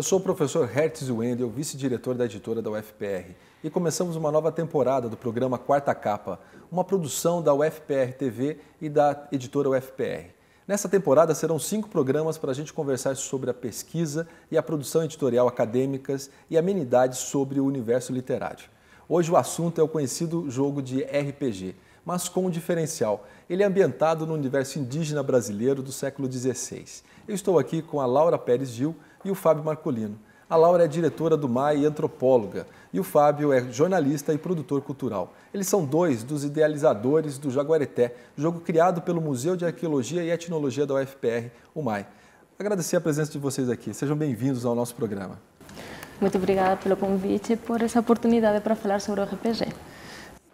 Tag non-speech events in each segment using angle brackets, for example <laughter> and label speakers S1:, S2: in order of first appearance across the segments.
S1: Eu sou o professor Hertz Wendel, vice-diretor da editora da UFPR, e começamos uma nova temporada do programa Quarta Capa, uma produção da UFPR TV e da editora UFPR. Nessa temporada serão cinco programas para a gente conversar sobre a pesquisa e a produção editorial acadêmicas e amenidades sobre o universo literário. Hoje o assunto é o conhecido jogo de RPG, mas com um diferencial. Ele é ambientado no universo indígena brasileiro do século XVI. Eu estou aqui com a Laura Pérez Gil, e o Fábio Marcolino. A Laura é diretora do MAI e antropóloga, e o Fábio é jornalista e produtor cultural. Eles são dois dos idealizadores do Jaguareté, jogo criado pelo Museu de Arqueologia e Etnologia da UFPR, o MAI. Agradecer a presença de vocês aqui. Sejam bem-vindos ao nosso programa.
S2: Muito obrigada pelo convite e por essa oportunidade para falar sobre o RPG.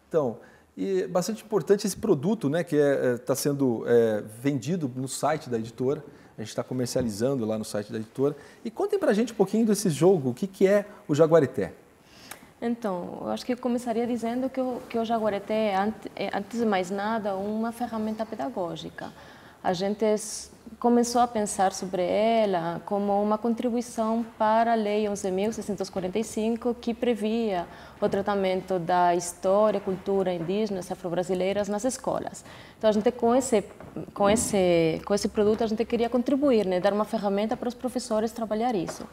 S1: Então, e é bastante importante esse produto, né, que está é, é tá sendo é, vendido no site da editora. A gente está comercializando lá no site da editora. E contem para a gente um pouquinho desse jogo, o que, que é o Jaguareté.
S2: Então, eu acho que eu começaria dizendo que o, que o Jaguareté é, é, antes de mais nada, uma ferramenta pedagógica. A gente é começou a pensar sobre ela como uma contribuição para a Lei 11.645, que previa o tratamento da história, cultura indígenas afro-brasileiras nas escolas. Então, a gente, com esse, com, esse, com esse produto, a gente queria contribuir, né? dar uma ferramenta para os professores trabalhar isso.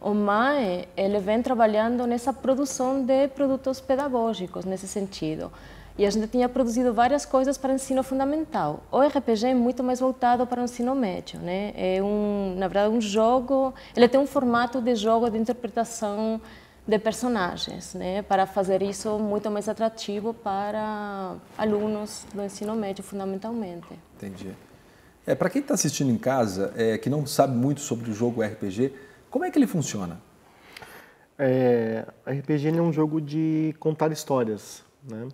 S2: O MAE, ele vem trabalhando nessa produção de produtos pedagógicos, nesse sentido. E a gente tinha produzido várias coisas para ensino fundamental. O RPG é muito mais voltado para o ensino médio, né? É um, na verdade, um jogo. Ele tem um formato de jogo de interpretação de personagens, né? Para fazer isso muito mais atrativo para alunos do ensino médio, fundamentalmente.
S1: Entendi. É para quem está assistindo em casa, é, que não
S3: sabe muito sobre o jogo RPG, como é que ele funciona? É, RPG é um jogo de contar histórias, né?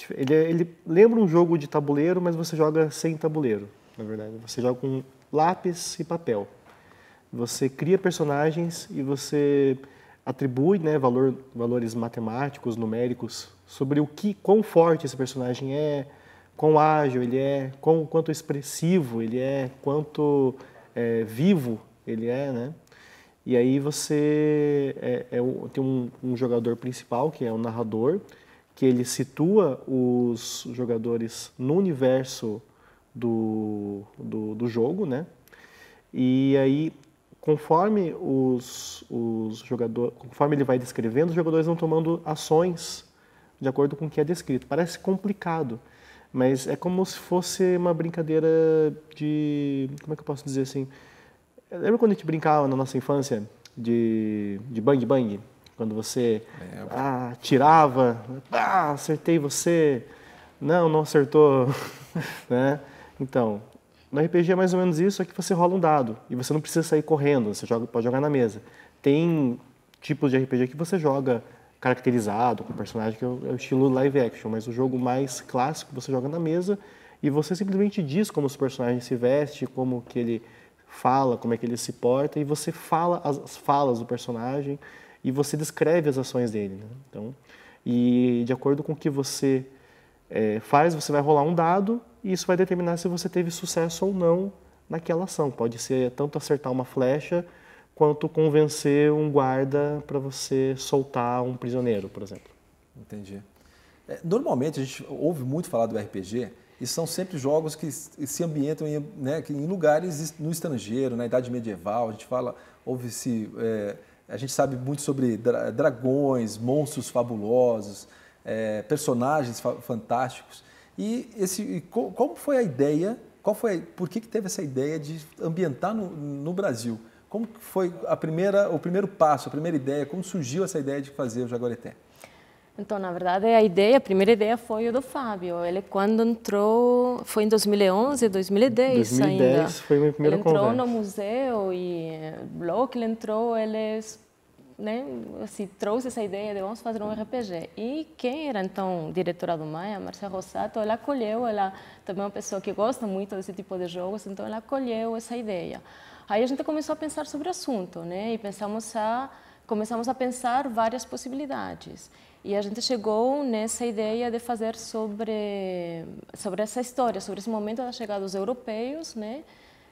S3: Tipo, ele, é, ele lembra um jogo de tabuleiro, mas você joga sem tabuleiro, na verdade. Você joga com lápis e papel. Você cria personagens e você atribui né, valor, valores matemáticos, numéricos, sobre o que, quão forte esse personagem é, quão ágil ele é, quão, quanto expressivo ele é, quanto é, vivo ele é, né? E aí você é, é, tem um, um jogador principal, que é o narrador, que ele situa os jogadores no universo do, do, do jogo, né? E aí, conforme os, os jogadores, conforme ele vai descrevendo, os jogadores vão tomando ações de acordo com o que é descrito. Parece complicado, mas é como se fosse uma brincadeira de, como é que eu posso dizer assim? Lembra quando a gente brincava na nossa infância de, de bang bang? Quando você ah, tirava, ah, acertei você, não, não acertou, <laughs> né? Então, no RPG é mais ou menos isso, é que você rola um dado e você não precisa sair correndo, você joga, pode jogar na mesa. Tem tipos de RPG que você joga caracterizado, com personagem, que é, é o, estilo live action, mas o jogo mais clássico você joga na mesa e você simplesmente diz como os personagens se vestem, como que ele fala, como é que ele se porta, e você fala as falas do personagem e você descreve as ações dele. Né? Então, e de acordo com o que você é, faz, você vai rolar um dado e isso vai determinar se você teve sucesso ou não naquela ação. Pode ser tanto acertar uma flecha quanto convencer um guarda para você soltar um prisioneiro, por exemplo.
S1: Entendi. É, normalmente a gente ouve muito falar do RPG e são sempre jogos que se ambientam em, né, em lugares no estrangeiro, na Idade Medieval. A gente fala, ouve-se é, a gente sabe muito sobre dra dragões, monstros fabulosos, é, personagens fa fantásticos. E esse, e co como foi a ideia? Qual foi? Por que, que teve essa ideia de ambientar no, no Brasil? Como foi a primeira, o primeiro passo, a primeira ideia? Como surgiu essa ideia de fazer o Jaguareté?
S2: Então, na verdade, a ideia, a primeira ideia foi o do Fábio. Ele quando entrou, foi em 2011, 2010, 2010 ainda. 2010 foi meu primeiro primeira ele entrou no museu e logo que ele entrou, ele né, assim, trouxe essa ideia de vamos fazer um RPG. E quem era então diretora do Maia, Marcia Rossato, ela acolheu, ela também é uma pessoa que gosta muito desse tipo de jogos, então ela acolheu essa ideia. Aí a gente começou a pensar sobre o assunto, né? E pensamos a começamos a pensar várias possibilidades. E a gente chegou nessa ideia de fazer sobre sobre essa história, sobre esse momento da chegada dos europeus, né,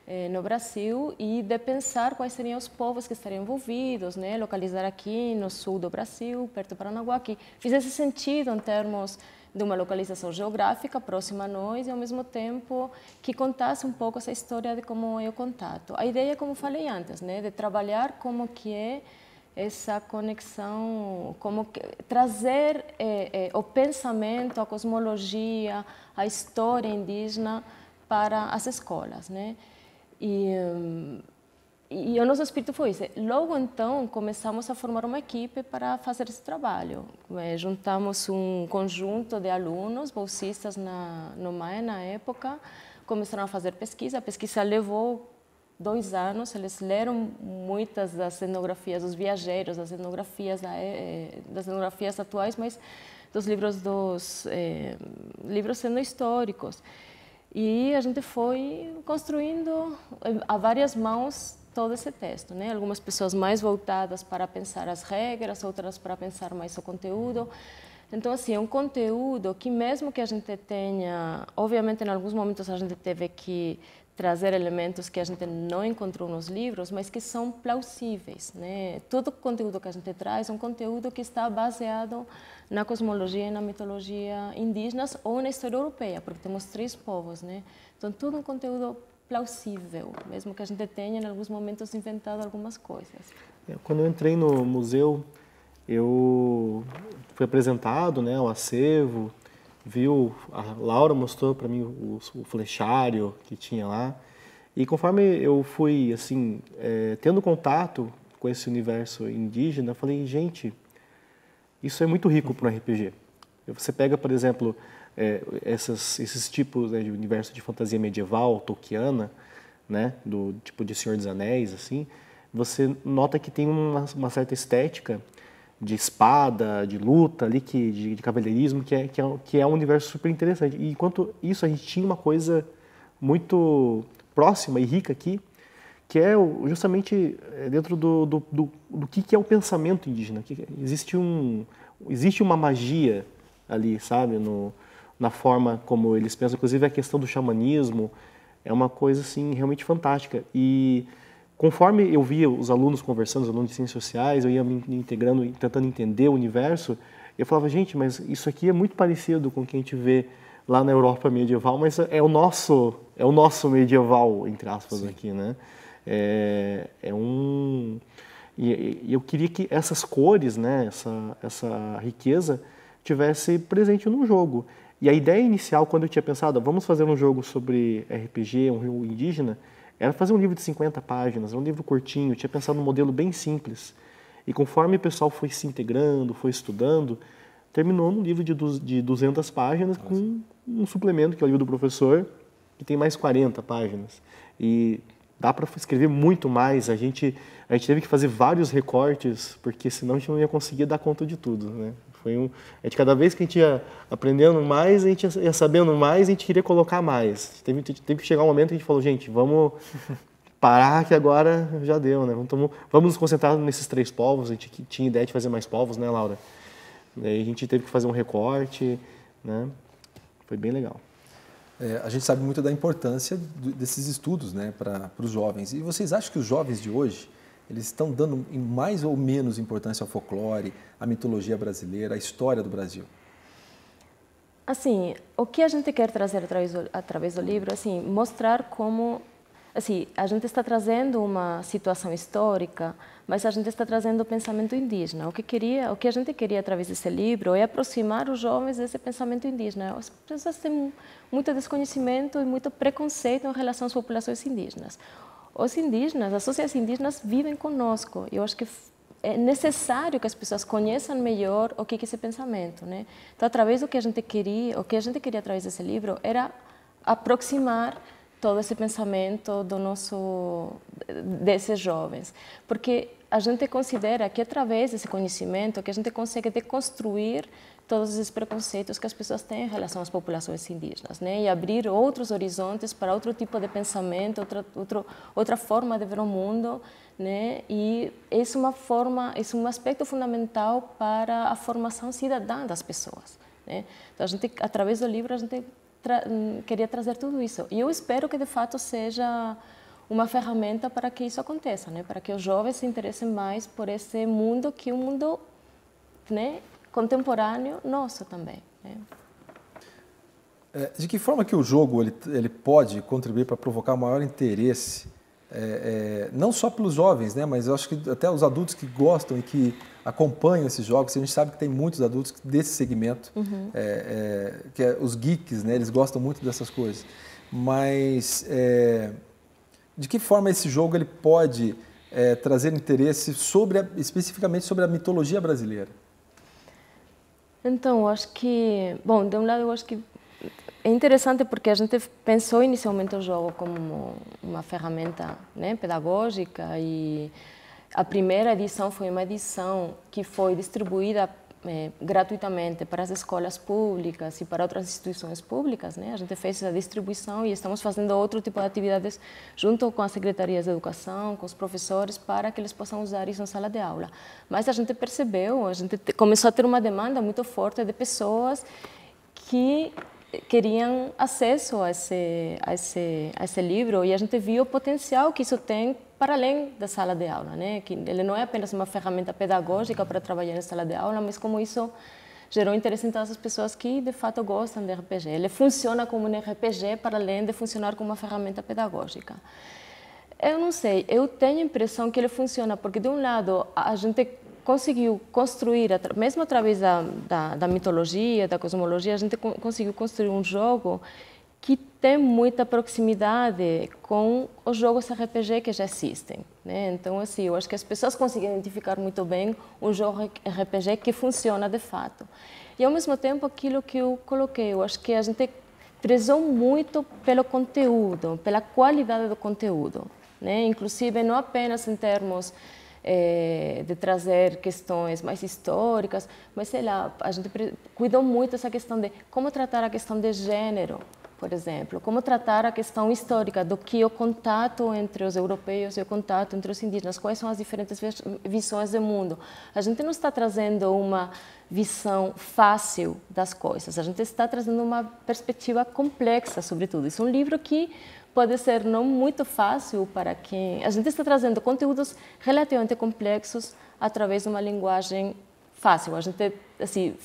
S2: eh, no Brasil e de pensar quais seriam os povos que estariam envolvidos, né, localizar aqui no sul do Brasil, perto do Paranaguá, que fizesse sentido em termos de uma localização geográfica próxima a nós e ao mesmo tempo que contasse um pouco essa história de como é o contato. A ideia, como falei antes, né, de trabalhar como que é essa conexão, como que, trazer é, é, o pensamento, a cosmologia, a história indígena para as escolas, né? E, hum, e o nosso espírito foi isso. Logo então começamos a formar uma equipe para fazer esse trabalho. Eh, juntamos um conjunto de alunos bolsistas na no MAE na época, começaram a fazer pesquisa. A pesquisa levou dois anos, eles leram muitas das etnografias dos viajeiros, das etnografias, né, eh, eh, das cenografias atuais, mas dos livros dos eh, livros sendo históricos. E a gente foi construindo a várias mãos todo esse texto, né? Algumas pessoas mais voltadas para pensar as regras, outras para pensar mais o conteúdo. Então, assim, é um conteúdo que mesmo que a gente tenha... Obviamente, em alguns momentos a gente teve que trazer elementos que a gente não encontrou nos livros, mas que são plausíveis. Né? Todo o conteúdo que a gente traz é um conteúdo que está baseado na cosmologia e na mitologia indígenas ou na história europeia, porque temos três povos. Né? Então, todo um conteúdo plausível, mesmo que a gente tenha, em alguns momentos, inventado algumas coisas.
S3: É, quando eu entrei no museu, eu fui apresentado né, ao acervo, viu, a Laura mostrou para mim o, o, flechário que tinha lá. E conforme eu fui, assim, é, tendo contato com esse universo indígena, falei, gente, isso é muito rico para um RPG. Você pega, por exemplo, é, essas, esses tipos né, de universo de fantasia medieval, tolkiana, né, do tipo de Senhor dos Anéis, assim, você nota que tem uma, uma certa estética de espada, de luta ali, que, de, de cavalheirismo, que é, que, é, que é um universo super interessante. E enquanto isso, a gente tinha uma coisa muito próxima e rica aqui, que é justamente é, dentro do, do, do, do que, que é o pensamento indígena. Que existe, um, existe uma magia ali, sabe, no, na forma como eles pensam. Inclusive a questão do xamanismo é uma coisa, assim, realmente fantástica. E Conforme eu via os alunos conversando, os alunos de ciências sociais, eu ia me integrando e tentando entender o universo, eu falava, gente, mas isso aqui é muito parecido com o que a gente vê lá na Europa medieval, mas é o nosso, é o nosso medieval, entre aspas, Sim. aqui, né? É, é um... E, e eu queria que essas cores, né, essa, essa riqueza, tivesse presente no jogo. E a ideia inicial, quando eu tinha pensado, vamos fazer um jogo sobre RPG, um rio indígena, era fazer um livro de 50 páginas, um livro curtinho, eu tinha pensado num modelo bem simples. E conforme o pessoal foi se integrando, foi estudando, terminou num livro de, de 200 páginas Nossa. com um suplemento, que é o livro do professor, que tem mais 40 páginas. E dá para escrever muito mais. A gente, a gente teve que fazer vários recortes, porque senão a gente não ia conseguir dar conta de tudo, né? Foi um, é de cada vez que a gente ia aprendendo mais, a gente ia sabendo mais, a gente queria colocar mais. Teve, teve que chegar um momento que a gente falou, gente, vamos <laughs> parar que agora já deu, né? Vamos, vamos nos concentrar nesses três povos. A gente tinha ideia de fazer mais povos, né, Laura? Daí a gente teve que fazer um recorte, né? Foi bem legal.
S1: É, a gente sabe muito da importância desses estudos né, para os jovens. E vocês acham que os jovens de hoje eles estão dando mais ou menos importância ao folclore, à mitologia brasileira, à história do Brasil?
S2: Assim, o que a gente quer trazer através do, através do livro, assim, mostrar como assim, a gente está trazendo uma situação histórica, mas a gente está trazendo o pensamento indígena. O que queria, o que a gente queria através desse livro é aproximar os jovens desse pensamento indígena. As pessoas têm muito desconhecimento e muito preconceito em relação às populações indígenas os indígenas, as sociedades indígenas vivem conosco. Eu acho que é necessário que as pessoas conheçam melhor o que é esse pensamento, né? Então, através do que a gente queria, o que a gente queria através desse livro era aproximar todo esse pensamento do nosso desses jovens, porque a gente considera que através desse conhecimento que a gente consegue deconstruir todos esses preconceitos que as pessoas têm em relação às populações indígenas, né? E abrir outros horizontes para outro tipo de pensamento, outra outra outra forma de ver o mundo, né? E isso é uma forma, isso é um aspecto fundamental para a formação cidadã das pessoas, né? Então a gente através do livro a gente tra queria trazer tudo isso. E eu espero que de fato seja uma ferramenta para que isso aconteça, né? Para que os jovens se interessem mais por esse mundo que o é mundo, né? contemporâneo nosso também. Né?
S1: É, de que forma que o jogo ele, ele pode contribuir para provocar maior interesse, é, é, não só pelos jovens, né, mas eu acho que até os adultos que gostam e que acompanham esses jogos, a gente sabe que tem muitos adultos desse segmento, uhum. é, é que é os geeks, né, eles gostam muito dessas coisas. Mas de que forma esse jogo ele pode trazer interesse sobre a, especificamente sobre a mitologia brasileira?
S2: Então, acho que, bom, de um lado eu acho que é interessante porque a gente pensou inicialmente o jogo como uma ferramenta né, pedagógica e a primeira edição foi uma edição que foi distribuída é, gratuitamente para as escolas públicas e para outras instituições públicas. Né? A gente fez a distribuição e estamos fazendo outro tipo de atividades junto com as secretarias de educação, com os professores, para que eles possam usar isso na sala de aula. Mas a gente percebeu, a gente começou a ter uma demanda muito forte de pessoas que queriam acesso a esse, a, esse, a esse livro e a gente viu o potencial que isso tem para além da sala de aula, né? Que ele não é apenas uma ferramenta pedagógica para trabalhar na sala de aula, mas como isso gerou interesse em todas as pessoas que de fato gostam de RPG. Ele funciona como um RPG para além de funcionar como uma ferramenta pedagógica. Eu não sei, eu tenho a impressão que ele funciona porque de um lado a gente conseguiu construir, mesmo através da, da, da mitologia, da cosmologia, a gente conseguiu construir um jogo que tem muita proximidade com os jogos RPG que já existem. Né? Então, assim, eu acho que as pessoas conseguem identificar muito bem um jogo RPG que funciona de fato. E, ao mesmo tempo, aquilo que eu coloquei, eu acho que a gente prezou muito pelo conteúdo, pela qualidade do conteúdo. Né? Inclusive, não apenas em termos é, de trazer questões mais históricas, mas sei lá, a gente cuidou muito essa questão de como tratar a questão de gênero, por exemplo, como tratar a questão histórica do que o contato entre os europeus e o contato entre os indígenas, quais são as diferentes visões do mundo. A gente não está trazendo uma visão fácil das coisas, a gente está trazendo uma perspectiva complexa, sobre tudo. Isso é um livro que pode ser não muito fácil para quem. A gente está trazendo conteúdos relativamente complexos através de uma linguagem fácil. A gente assim,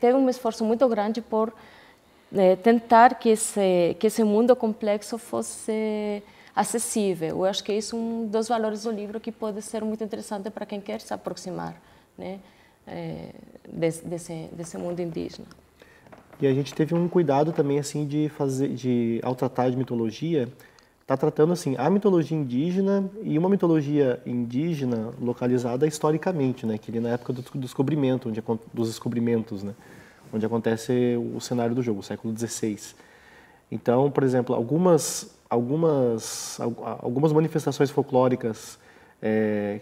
S2: teve um esforço muito grande por né, tentar que esse, que esse mundo complexo fosse acessível. Eu acho que isso é um dos valores do livro que pode ser muito interessante para quem quer se aproximar né, eh, desse, desse mundo indígena.
S3: E a gente teve um cuidado também, assim, de fazer, de, ao tratar de mitologia, tá tratando, assim, a mitologia indígena e uma mitologia indígena localizada historicamente, né? Que ele na época do descobrimento, onde, dos descobrimentos, né? Onde acontece o cenário do jogo, século XVI. Então, por exemplo, algumas, algumas, algumas manifestações folclóricas é,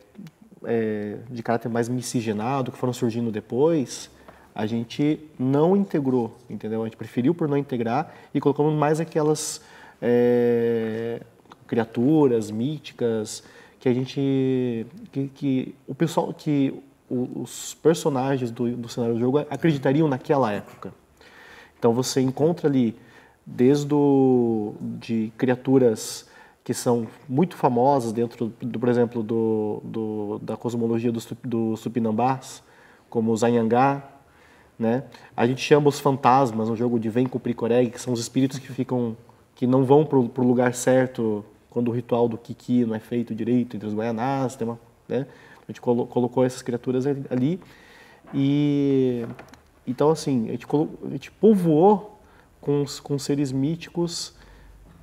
S3: é, de caráter mais miscigenado que foram surgindo depois a gente não integrou, entendeu? A gente preferiu por não integrar e colocamos mais aquelas é, criaturas míticas que a gente, que, que o pessoal, que os personagens do, do cenário do jogo acreditariam naquela época. Então você encontra ali desde o, de criaturas que são muito famosas dentro, do, por exemplo, do, do da cosmologia dos do supinambás, como os Anhangá, né? A gente chama os fantasmas, um jogo de vem cumprir coreg, que são os espíritos que ficam que não vão para o lugar certo quando o ritual do Kiki não é feito direito entre os Guayanás, tem uma, né? A gente colo colocou essas criaturas ali e então assim, a gente, a gente povoou com, os, com seres míticos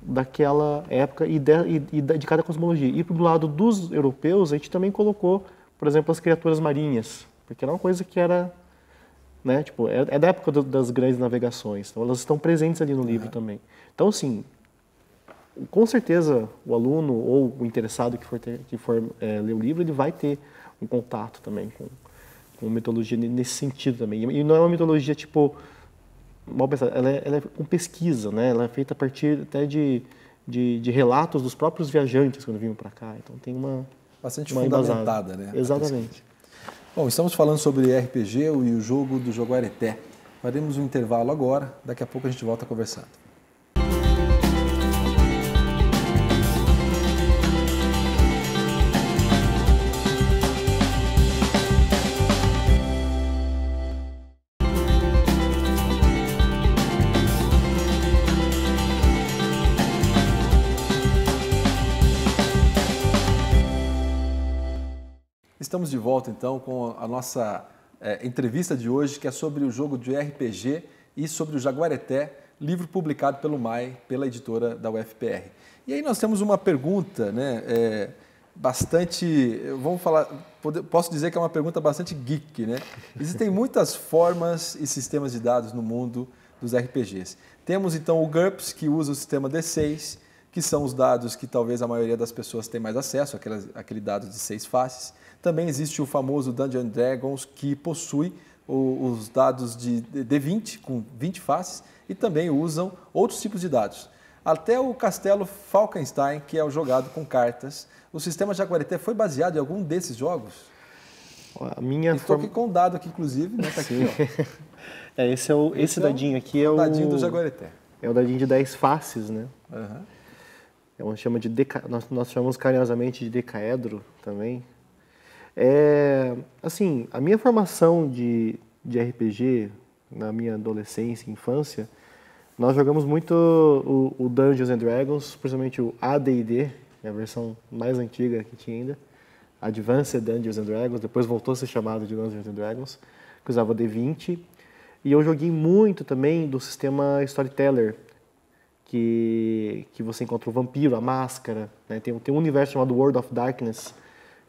S3: daquela época e de, e de, cada cosmologia. E do lado dos europeus, a gente também colocou, por exemplo, as criaturas marinhas, porque era uma coisa que era né? Tipo, é, é da época do, das grandes navegações, então elas estão presentes ali no livro também. Então, sim com certeza o aluno ou o interessado que for, ter, que for é, ler o livro, ele vai ter um contato também com, com mitologia nesse sentido também. E não é uma mitologia tipo, mal pensada, ela é, ela é com pesquisa, né? Ela é feita a partir até de, de, de relatos dos próprios viajantes quando vinham para cá. Então tem uma... Bastante uma fundamentada, embasada. né? Exatamente.
S1: Bom, estamos falando sobre RPG e o jogo do Jaguareté. Faremos um intervalo agora, daqui a pouco a gente volta conversando. Estamos de volta então com a nossa é, entrevista de hoje, que é sobre o jogo de RPG e sobre o Jaguareté, livro publicado pelo MAI, pela editora da UFPR. E aí nós temos uma pergunta, né? É, bastante, vamos falar, posso dizer que é uma pergunta bastante geek, né? Existem muitas formas e sistemas de dados no mundo dos RPGs. Temos então o GURPS, que usa o sistema D6, que são os dados que talvez a maioria das pessoas tem mais acesso, aquelas, aquele dado de seis faces. Também existe o famoso Dungeon Dragons, que possui os dados de D20, com 20 faces, e também usam outros tipos de dados. Até o castelo Falkenstein, que é o jogado com cartas, o sistema Jaguareté foi baseado em algum desses jogos? A minha Estou form... aqui com um dado aqui, inclusive, né? Tá aqui,
S3: <laughs> é, esse é o, esse, esse é dadinho aqui é, é o... dadinho do Jaguareté. É o dadinho de 10 faces, né? Uhum. É um chama de deca... nós, nós chamamos carinhosamente de decaedro também, é, assim, a minha formação de, de RPG na minha adolescência, infância, nós jogamos muito o, o Dungeons and Dragons, principalmente o AD&D, é a versão mais antiga que tinha ainda, Advanced Dungeons and Dragons, depois voltou a ser chamado de Dungeons and Dragons, que usava D20, e eu joguei muito também do sistema Storyteller, que, que você encontra o vampiro, a máscara, né? tem, tem um universo chamado World of Darkness,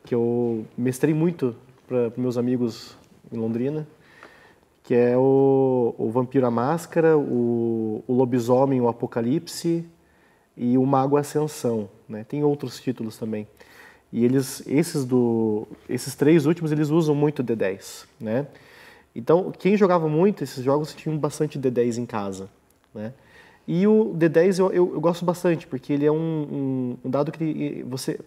S3: que eu mestrei muito para meus amigos em Londrina, que é o, o Vampiro à Máscara, o, o Lobisomem, o Apocalipse e o Mago Ascensão. Né? Tem outros títulos também. E eles, esses, do, esses três últimos, eles usam muito D10, né? Então, quem jogava muito esses jogos tinha bastante D10 em casa, né? E o D10 eu, eu, eu gosto bastante, porque ele é um, um, um dado que você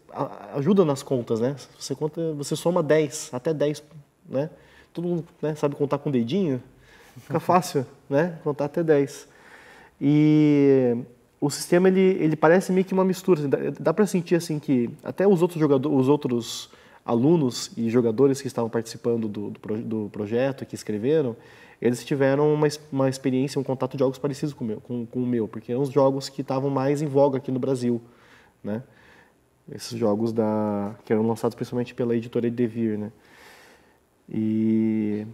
S3: ajuda nas contas, né? Você, conta, você soma 10, até 10, né? Todo mundo né, sabe contar com o dedinho, fica <laughs> fácil, né? Contar até 10. E o sistema ele, ele parece meio que uma mistura. Assim, dá, dá para sentir assim que até os outros jogadores, os outros alunos e jogadores que estavam participando do, do, do projeto, que escreveram, eles tiveram uma, uma experiência, um contato de jogos parecidos com o meu, com, com o meu porque eram é os jogos que estavam mais em voga aqui no Brasil, né? Esses jogos da, que eram lançados principalmente pela editora Devir, né? E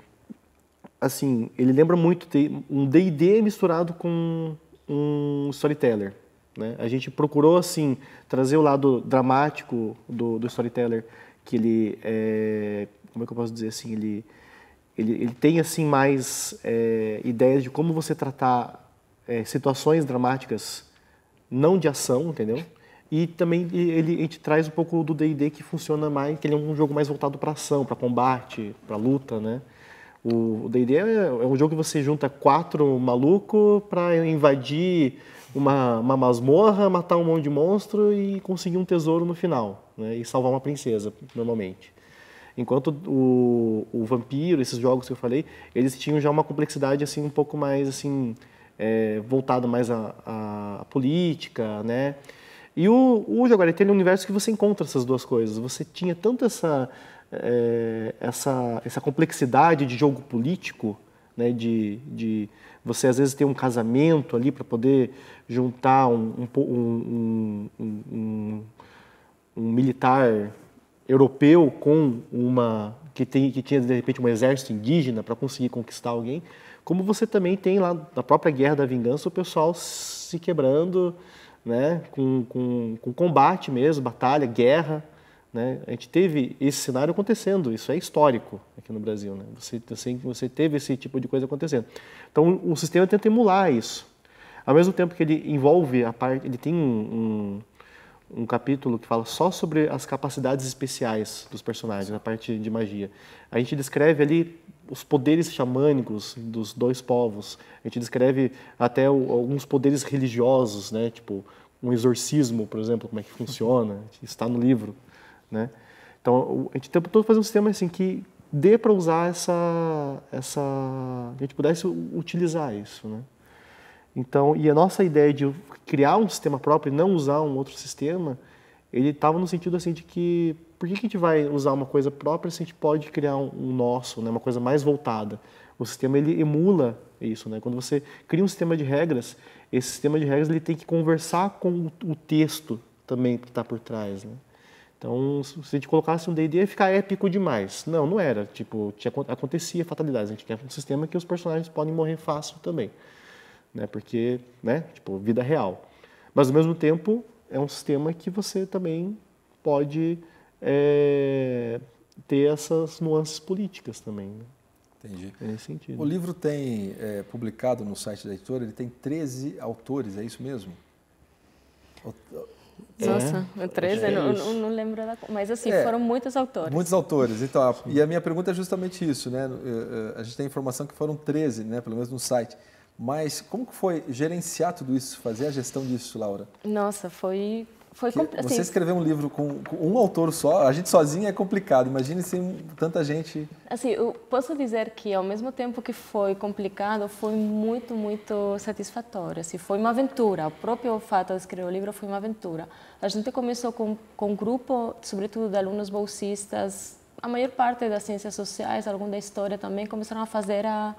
S3: assim, ele lembra muito um D&D misturado com um storyteller, né? A gente procurou assim trazer o lado dramático do, do storyteller que ele é, como é que eu posso dizer assim ele ele, ele tem assim mais é, ideias de como você tratar é, situações dramáticas não de ação entendeu e também ele, ele te traz um pouco do D&D que funciona mais que ele é um jogo mais voltado para ação para combate para luta né o D&D é, é um jogo que você junta quatro maluco para invadir uma, uma masmorra, matar um monte de monstro e conseguir um tesouro no final né, e salvar uma princesa, normalmente. Enquanto o, o Vampiro, esses jogos que eu falei, eles tinham já uma complexidade assim um pouco mais assim é, voltada mais à, política, né? E o, o Jaguar tem um universo que você encontra essas duas coisas. Você tinha tanto essa é, essa essa complexidade de jogo político, né? De, de você às vezes tem um casamento ali para poder juntar um, um, um, um um militar europeu com uma que, tem, que tinha de repente um exército indígena para conseguir conquistar alguém, como você também tem lá na própria Guerra da Vingança o pessoal se quebrando, né, com, com, com combate mesmo, batalha, guerra. Né? A gente teve esse cenário acontecendo, isso é histórico aqui no Brasil. Né? Você, assim você teve esse tipo de coisa acontecendo. Então o sistema tenta emular isso. Ao mesmo tempo que ele envolve a parte, ele tem um, um um capítulo que fala só sobre as capacidades especiais dos personagens, a parte de magia. A gente descreve ali os poderes xamânicos dos dois povos. A gente descreve até o, alguns poderes religiosos, né? Tipo um exorcismo, por exemplo, como é que funciona? Está no livro, né? Então a gente tenta todo fazer um sistema assim que dê para usar essa, essa, a gente pudesse utilizar isso, né? Então, e a nossa ideia de criar um sistema próprio e não usar um outro sistema, ele estava no sentido assim de que por que, que a gente vai usar uma coisa própria se a gente pode criar um, um nosso, né, uma coisa mais voltada? O sistema ele emula isso, né? Quando você cria um sistema de regras, esse sistema de regras ele tem que conversar com o texto também que está por trás, né? Então, se a gente colocasse um D&D, ia ficar épico demais. Não, não era. Tipo, tinha, acontecia fatalidades. A gente quer um sistema que os personagens podem morrer fácil também né? Porque, né? Tipo, vida real. Mas ao mesmo tempo é um sistema que você também pode é, ter essas nuances políticas também. Né? Entendi. Nesse
S1: sentido. O livro tem é, publicado no site da editora, ele tem 13 autores, é isso mesmo? É. Nossa, é,
S2: 13, é eu não, não, lembro da Mas assim, é, foram muitos autores.
S1: Muitos autores, então. E a minha pergunta é justamente isso, né? Eh, eh, a gente tem informação que foram 13, né? Pelo menos no site. Mas como que foi gerenciar tudo isso, fazer a gestão disso, Laura?
S2: Nossa, foi foi que, você assim, escrever
S1: um livro com, com, um autor só, a gente sozinha é complicado. Imagine sem tanta gente.
S2: Assim, eu posso dizer que ao mesmo tempo que foi complicado, foi muito, muito satisfatório. Assim, foi uma aventura. O próprio fato de escrever o livro foi uma aventura. A gente começou com, com um grupo, sobretudo de alunos bolsistas, a maior parte das ciências sociais, algum da história também, começaram a fazer a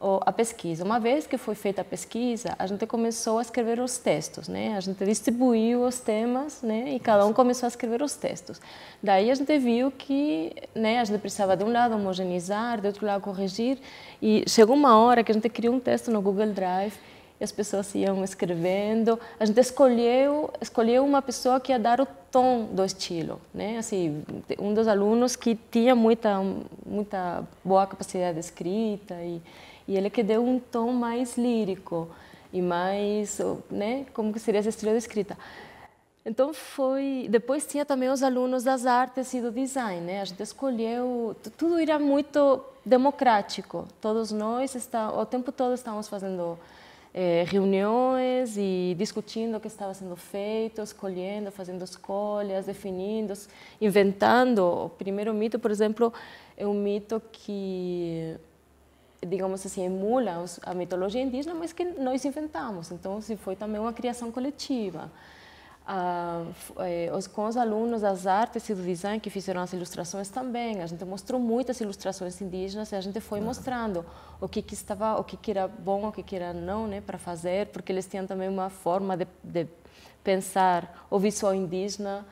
S2: a pesquisa. Uma vez que foi feita a pesquisa, a gente começou a escrever os textos, né? A gente distribuiu os temas, né? E cada um começou a escrever os textos. Daí a gente viu que, né? A gente precisava de um lado homogeneizar, de outro lado corrigir, e chegou uma hora que a gente criou um texto no Google Drive e as pessoas iam escrevendo. A gente escolheu, escolheu uma pessoa que ia dar o tom do estilo, né? Assim, um dos alunos que tinha muita muita boa capacidade de escrita e e ele que deu um tom mais lírico e mais, né, como que seria essa estilo de escrita. Então foi, depois tinha também os alunos das artes e do design, né? A gente escolheu, tudo era muito democrático. Todos nós está, o tempo todo estávamos fazendo eh, reuniões e discutindo o que estava sendo feito, escolhendo, fazendo escolhas, definindo, inventando. O primeiro mito, por exemplo, é um mito que digamos assim, emula a mitologia indígena, mas que nós inventamos. Então, se foi também uma criação coletiva. Ah, eh, os, com os alunos das artes e do design que fizeram as ilustrações também, a gente mostrou muitas ilustrações indígenas e a gente foi uhum. mostrando o que, que estava, o que, que era bom, o que, que era não, né, para fazer, porque eles tinham também uma forma de, de pensar o visual indígena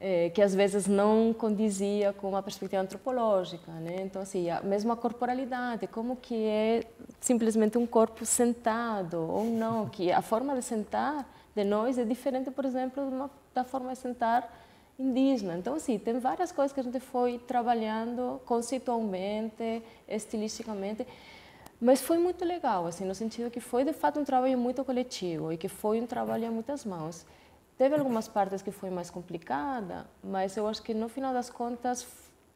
S2: eh, que às vezes não condizia com a perspectiva antropológica, né? Então assim, a, mesmo a corporalidade, como que é simplesmente um corpo sentado ou não, que a forma de sentar de nós é diferente, por exemplo, uma, da forma de sentar indígena. Então, assim, tem várias coisas que a gente foi trabalhando conceitualmente, estilisticamente, mas foi muito legal, assim, no sentido que foi, de fato, um trabalho muito coletivo e que foi um trabalho a muitas mãos. Teve algumas partes que foi mais complicada, mas eu acho que no final das contas,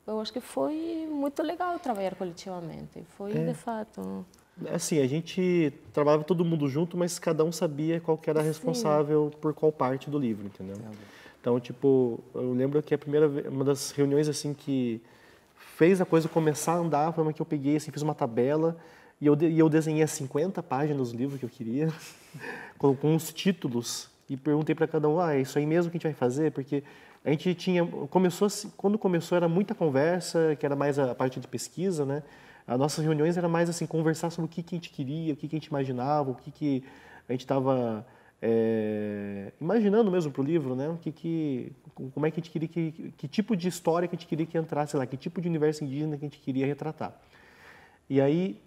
S2: eu acho que foi muito legal trabalhar coletivamente. Foi é. de fato.
S3: Assim, a gente trabalhava todo mundo junto, mas cada um sabia qual era responsável Sim. por qual parte do livro, entendeu? Então, tipo, eu lembro que a primeira uma das reuniões assim que fez a coisa começar a andar, foi uma que eu peguei assim, fiz uma tabela e eu, e eu desenhei 50 páginas do livro que eu queria <laughs> com, com os títulos e perguntei para cada um, ah, é isso aí mesmo que a gente vai fazer? Porque a gente tinha, começou, quando começou era muita conversa, que era mais a parte de pesquisa, né? As nossas reuniões era mais assim, conversar sobre o que, que a gente queria, o que, que a gente imaginava, o que, que a gente estava é, eh, imaginando mesmo para o livro, né? O que, que, como é que a gente queria, que, que tipo de história que a gente queria que entrasse lá, que tipo de universo indígena que a gente queria retratar. E aí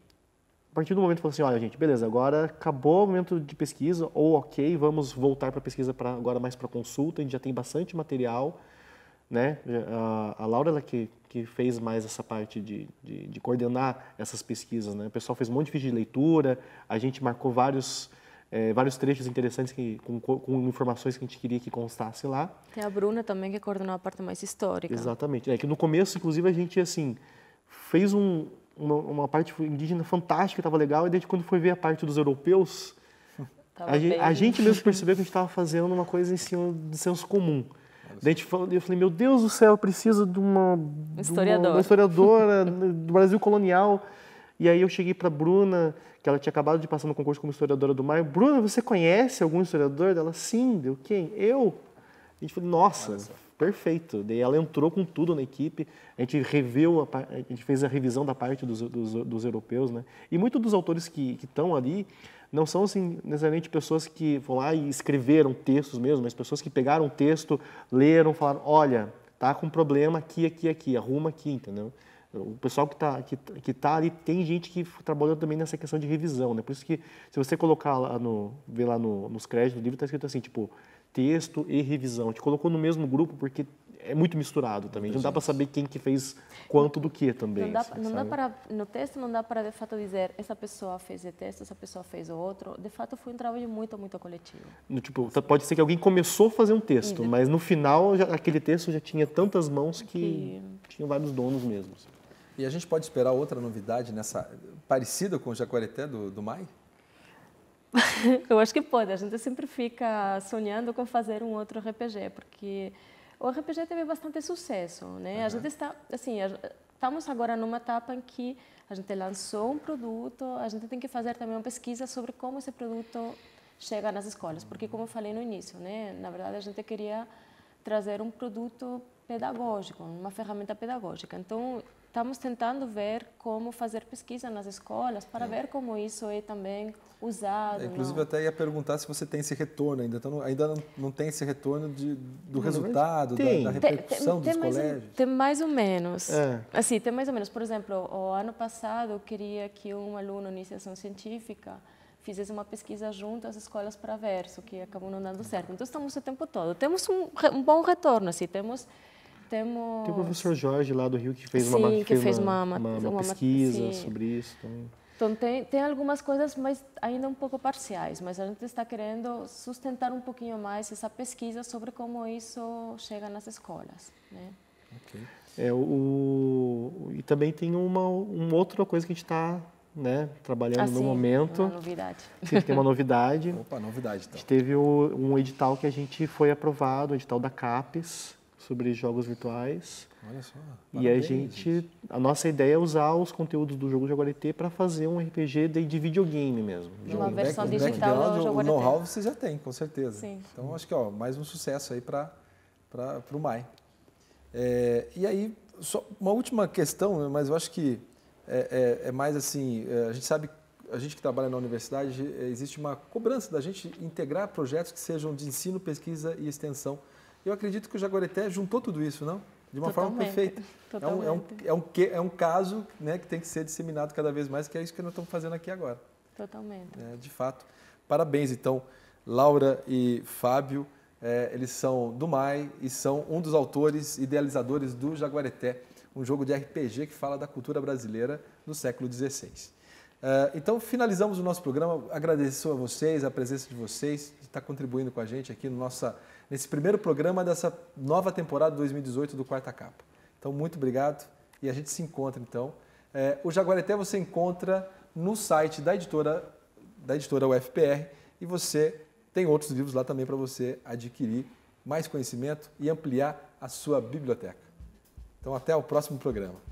S3: a partir do momento que falou assim, olha gente, beleza, agora acabou o momento de pesquisa, ou ok, vamos voltar para a pesquisa pra, agora mais para consulta, a gente já tem bastante material, né? A, a Laura, ela que, que fez mais essa parte de, de, de, coordenar essas pesquisas, né? O pessoal fez um monte de vídeo de leitura, a gente marcou vários... É, vários trechos interessantes que, com, com, informações que a gente queria que constasse lá.
S2: Tem a Bruna também que coordenou a parte mais histórica.
S3: Exatamente. É que no começo, inclusive, a gente, assim, fez um, uma, uma parte indígena fantástica, estava legal, e desde quando foi ver a parte dos europeus, <laughs> a gente, a, gente mesmo percebeu que a gente estava fazendo uma coisa em cima de senso comum. Daí eu falei, meu Deus do céu, eu preciso de uma, Historiador. de uma, uma historiadora <laughs> do Brasil colonial. E aí eu cheguei para Bruna, que ela tinha acabado de passar no concurso como historiadora do mar. Bruna, você conhece algum historiador? Ela, sim, deu quem? Eu? A gente falou, nossa, nossa perfeito. Daí ela entrou com tudo na equipe, a gente reviu, a, a gente fez a revisão da parte dos, dos, dos europeus, né? E muitos dos autores que estão ali não são assim necessariamente pessoas que vão lá e escreveram textos mesmo, mas pessoas que pegaram o texto, leram, falaram, olha, tá com problema aqui, aqui, aqui, arruma aqui, entendeu? O pessoal que está que, que tá ali tem gente que trabalhou também nessa questão de revisão, né? Por isso que se você colocar lá no, ver lá no, nos créditos do livro, está escrito assim, tipo, texto e revisão. A gente colocou no mesmo grupo porque é muito misturado também. não gente. dá para saber quem que fez quanto do que também. Não dá, assim, não dá para
S2: no texto não dá para de fato dizer essa pessoa fez o texto, essa pessoa fez o outro. De fato foi um trabalho muito muito coletivo.
S3: No, tipo tá, pode ser que alguém começou a fazer um texto, mas no final já, aquele texto já tinha tantas mãos que, que... tinham vários donos mesmo. Assim.
S1: E a gente pode esperar outra novidade nessa parecida com o Jacuareté do, do Mai?
S2: <laughs> eu acho que pode. A gente sempre fica sonhando com fazer um outro RPG, porque o RPG teve bastante sucesso, né? Uhum. A gente está, assim, estamos agora numa etapa em que a gente lançou um produto, a gente tem que fazer também uma pesquisa sobre como esse produto chega nas escolas, porque como eu falei no início, né? Na verdade, a gente queria trazer um produto pedagógico, uma ferramenta pedagógica. Então, Estamos tentando ver como fazer pesquisa nas escolas para é. ver como isso é também usado. É, inclusive, não.
S1: até ia perguntar se você tem esse retorno ainda. Então, ainda não, não tem esse retorno de, do não, resultado, da, da, repercussão tem, tem, tem dos colégios?
S2: Um, tem mais ou menos. É. Assim, tem mais ou menos. Por exemplo, o ano passado eu queria que um aluno em iniciação científica fizesse uma pesquisa junto às escolas para verso, que acabou não dando certo. Então, estamos o tempo todo. Temos um, um bom retorno, assim, temos temos... Tem o professor
S3: Jorge lá do Rio que fez sim, uma, que fez, uma, uma, uma, uma pesquisa sobre isso também.
S2: Então. então, tem, tem algumas coisas, mas ainda um pouco parciais, mas a gente está querendo sustentar um pouquinho mais essa pesquisa sobre como isso chega nas escolas. Né?
S3: Okay. É, o, e também tem uma, uma outra coisa que a gente está né, trabalhando ah, no sim, momento. Uma novidade. Sim, tem uma novidade. <laughs> Opa, novidade então. A gente teve o, um edital que a gente foi aprovado, o edital da CAPES, sobre jogos virtuais. Olha só. Parabéns. E a gente, a nossa ideia é usar os conteúdos do jogo Jaguarete para fazer um RPG de, de videogame mesmo. Uma versão back, digital do Jaguarete. O know-how você já tem, com
S1: certeza. Sim. Então acho que ó, mais um sucesso aí para para o Mai. É, e aí só uma última questão, mas eu acho que é, é, é mais assim, é, a gente sabe a gente que trabalha na universidade, é, existe uma cobrança da gente integrar projetos que sejam de ensino, pesquisa e extensão eu acredito que o Jaguareté juntou tudo isso, não? De uma Totalmente. forma perfeita. É é totalmente. É um, é, um, é, um, é um caso né, que tem que ser disseminado cada vez mais, que é isso que nós estamos fazendo aqui agora. Totalmente. É, de fato. Parabéns, então, Laura e Fábio. É, eles são do MAI e são um dos autores idealizadores do Jaguareté, um jogo de RPG que fala da cultura brasileira no século XVI. Uh, é, então, finalizamos o nosso programa. Agradeço a vocês, a presença de vocês, de estar contribuindo com a gente aqui no nossa nesse primeiro programa dessa nova temporada 2018 do Quarta Capa. Então, muito obrigado e a gente se encontra então. É, o Jaguareté você encontra no site da editora, da editora UFPR e você tem outros livros lá também para você adquirir mais conhecimento e ampliar a sua biblioteca. Então, até o próximo programa.